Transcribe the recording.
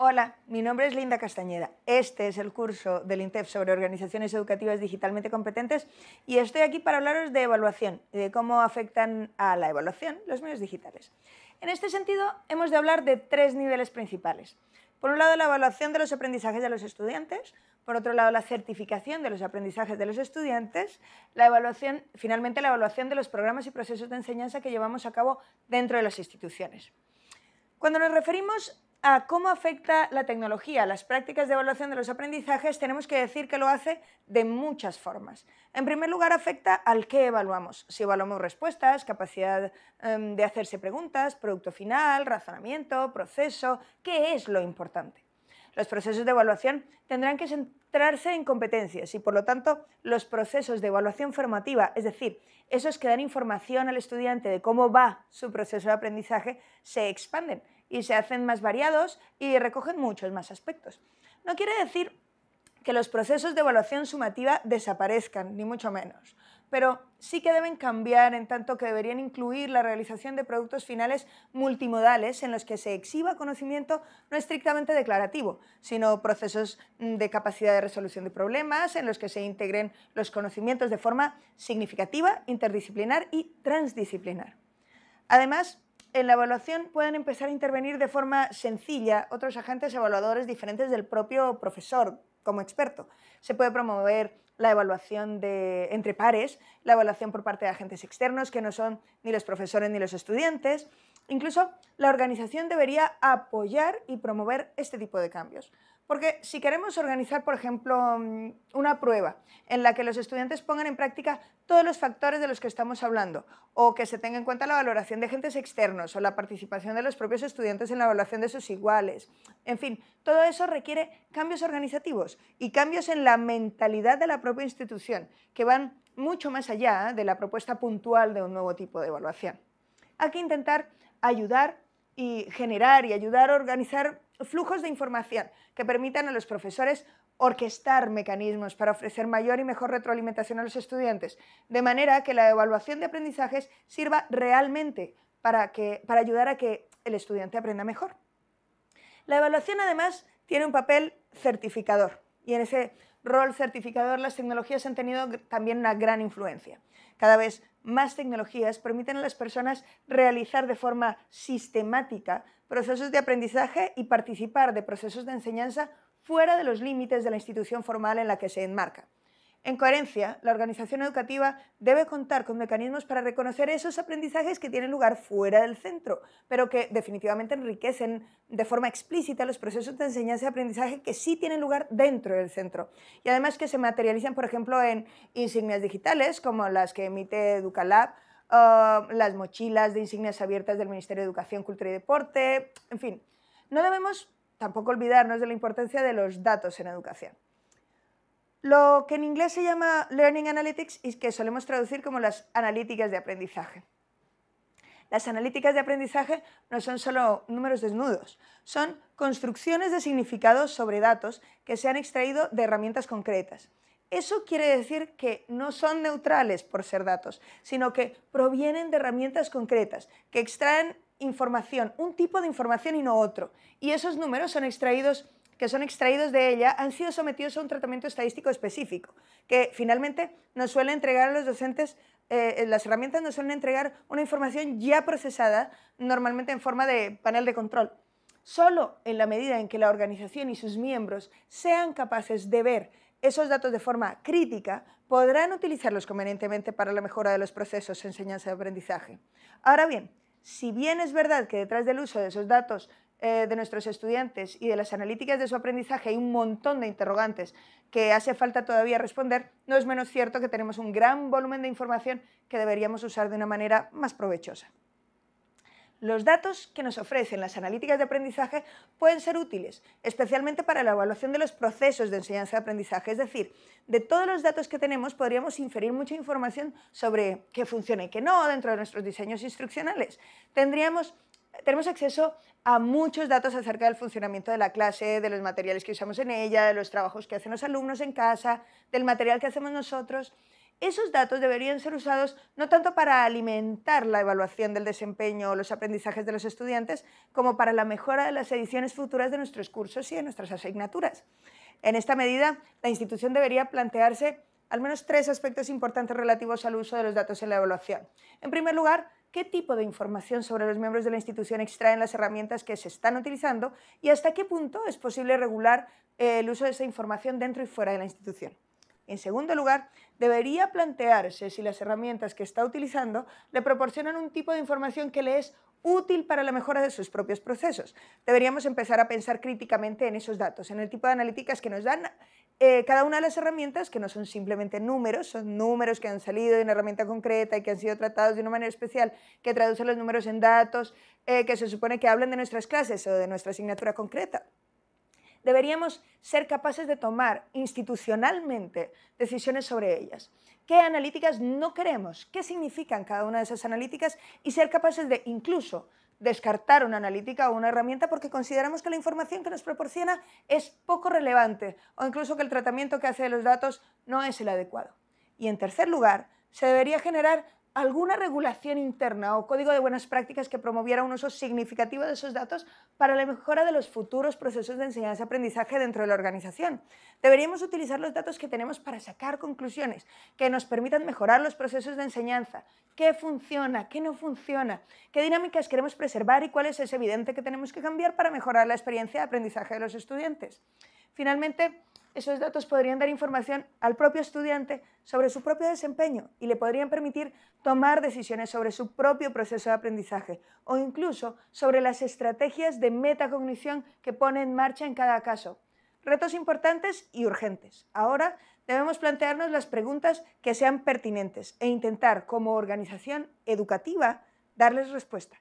Hola, mi nombre es Linda Castañeda. Este es el curso del INTEF sobre organizaciones educativas digitalmente competentes y estoy aquí para hablaros de evaluación y de cómo afectan a la evaluación los medios digitales. En este sentido, hemos de hablar de tres niveles principales. Por un lado, la evaluación de los aprendizajes de los estudiantes, por otro lado, la certificación de los aprendizajes de los estudiantes, la evaluación, finalmente la evaluación de los programas y procesos de enseñanza que llevamos a cabo dentro de las instituciones. Cuando nos referimos a cómo afecta la tecnología, las prácticas de evaluación de los aprendizajes, tenemos que decir que lo hace de muchas formas. En primer lugar, afecta al qué evaluamos. Si evaluamos respuestas, capacidad em, de hacerse preguntas, producto final, razonamiento, proceso, ¿qué es lo importante? Los procesos de evaluación tendrán que centrarse en competencias y, por lo tanto, los procesos de evaluación formativa, es decir, esos que dan información al estudiante de cómo va su proceso de aprendizaje, se expanden y se hacen más variados y recogen muchos más aspectos. No quiere decir que los procesos de evaluación sumativa desaparezcan, ni mucho menos, pero sí que deben cambiar en tanto que deberían incluir la realización de productos finales multimodales en los que se exhiba conocimiento no estrictamente declarativo, sino procesos mm, de capacidad de resolución de problemas en los que se integren los conocimientos de forma significativa, interdisciplinar y transdisciplinar. Además, en la evaluación pueden empezar a intervenir de forma sencilla otros agentes evaluadores diferentes del propio profesor como experto. Se puede promover la evaluación entre pares, la evaluación por parte de agentes externos que no son ni los profesores ni los estudiantes. Incluso la organización debería apoyar y promover este tipo de cambios. Porque si queremos organizar, por ejemplo, mm, una prueba en la que los estudiantes pongan en práctica todos los factores de los que estamos hablando, o que se tenga en cuenta la valoración de agentes externos, o la participación de los propios estudiantes en la evaluación de sus iguales, en fin, todo eso requiere cambios organizativos y cambios en la mentalidad de la propia institución, que van mucho más allá ¿eh? de la propuesta puntual de un nuevo tipo de evaluación. Hay que intentar ayudar y generar y ayudar a organizar flujos de información que permitan a los profesores orquestar mecanismos para ofrecer mayor y mejor retroalimentación a los estudiantes, de manera que la evaluación de aprendizajes sirva realmente para, que, para ayudar a que el estudiante aprenda mejor. La evaluación además tiene un papel certificador y en ese rol certificador, las tecnologías han tenido también una gran influencia. Cada vez más tecnologías permiten a las personas realizar de forma sistemática procesos de aprendizaje y participar de procesos de enseñanza fuera de los límites de la institución formal en la que se enmarca. En coherencia, la organización educativa debe contar con mecanismos para reconocer esos aprendizajes que tienen lugar fuera del centro, pero que definitivamente enriquecen de forma explícita los procesos de enseñanza y aprendizaje que sí tienen lugar dentro del centro. Y además que se materializan, por ejemplo, en insignias digitales como las que emite Educalab, las mochilas de insignias abiertas del Ministerio de Educación, Cultura y Deporte, en fin. No debemos tampoco olvidarnos de la importancia de los datos en educación. Lo que en inglés se llama Learning Analytics y que solemos traducir como las analíticas de aprendizaje. Las analíticas de aprendizaje no son solo números desnudos, son construcciones de significados sobre datos que se han extraído de herramientas concretas. Eso quiere decir que no son neutrales por ser datos, sino que provienen de herramientas concretas, que extraen información, un tipo de información y no otro. Y esos números son extraídos que son extraídos de ella han sido sometidos a un tratamiento estadístico específico, que finalmente nos suele entregar a los docentes, eh, las herramientas nos suelen entregar una información ya procesada, normalmente en forma de panel de control. Solo en la medida en que la organización y sus miembros sean capaces de ver esos datos de forma crítica, podrán utilizarlos convenientemente para la mejora de los procesos de enseñanza y aprendizaje. Ahora bien, si bien es verdad que detrás del uso de esos datos eh, de nuestros estudiantes y de las analíticas de su aprendizaje hay un montón de interrogantes que hace falta todavía responder, no es menos cierto que tenemos un gran volumen de información que deberíamos usar de una manera más provechosa. Los datos que nos ofrecen las analíticas de aprendizaje pueden ser útiles, especialmente para la evaluación de los procesos de enseñanza de aprendizaje. Es decir, de todos los datos que tenemos podríamos inferir mucha información sobre qué funciona y qué no dentro de nuestros diseños instruccionales. Tendríamos tenemos acceso a muchos datos acerca del funcionamiento de la clase, de los materiales que usamos en ella, de los trabajos que hacen los alumnos en casa, del material que hacemos nosotros. Esos datos deberían ser usados no tanto para alimentar la evaluación del desempeño o los aprendizajes de los estudiantes, como para la mejora de las ediciones futuras de nuestros cursos y de nuestras asignaturas. En esta medida, la institución debería plantearse al menos tres aspectos importantes relativos al uso de los datos en la evaluación. En primer lugar, qué tipo de información sobre los miembros de la institución extraen las herramientas que se están utilizando y hasta qué punto es posible regular eh, el uso de esa información dentro y fuera de la institución. En segundo lugar, debería plantearse si las herramientas que está utilizando le proporcionan un tipo de información que le es útil para la mejora de sus propios procesos. Deberíamos empezar a pensar críticamente en esos datos, en el tipo de analíticas que nos dan eh, cada una de las herramientas, que no son simplemente números, son números que han salido de una herramienta concreta y que han sido tratados de una manera especial, que traducen los números en datos, eh, que se supone que hablan de nuestras clases o de nuestra asignatura concreta. Deberíamos ser capaces de tomar institucionalmente decisiones sobre ellas. ¿Qué analíticas no queremos? ¿Qué significan cada una de esas analíticas? Y ser capaces de incluso descartar una analítica o una herramienta porque consideramos que la información que nos proporciona es poco relevante o incluso que el tratamiento que hace de los datos no es el adecuado. Y en tercer lugar, se debería generar alguna regulación interna o código de buenas prácticas que promoviera un uso significativo de esos datos para la mejora de los futuros procesos de enseñanza-aprendizaje dentro de la organización. Deberíamos utilizar los datos que tenemos para sacar conclusiones que nos permitan mejorar los procesos de enseñanza, qué funciona, qué no funciona, qué dinámicas queremos preservar y cuáles es evidente que tenemos que cambiar para mejorar la experiencia de aprendizaje de los estudiantes. Finalmente, esos datos podrían dar información al propio estudiante sobre su propio desempeño y le podrían permitir tomar decisiones sobre su propio proceso de aprendizaje o incluso sobre las estrategias de metacognición que pone en marcha en cada caso. Retos importantes y urgentes. Ahora debemos plantearnos las preguntas que sean pertinentes e intentar, como organización educativa, darles respuesta.